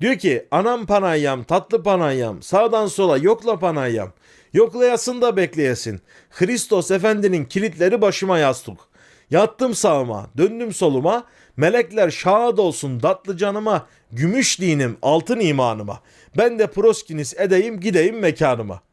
Diyor ki anam panayam tatlı panayam sağdan sola yokla panayam. Yoklayasın da bekleyesin. Hristos efendinin kilitleri başıma yastık. Yattım sağıma döndüm soluma. Melekler şahad olsun tatlı canıma. Gümüş dinim altın imanıma. Ben de proskinis edeyim gideyim mekanıma.''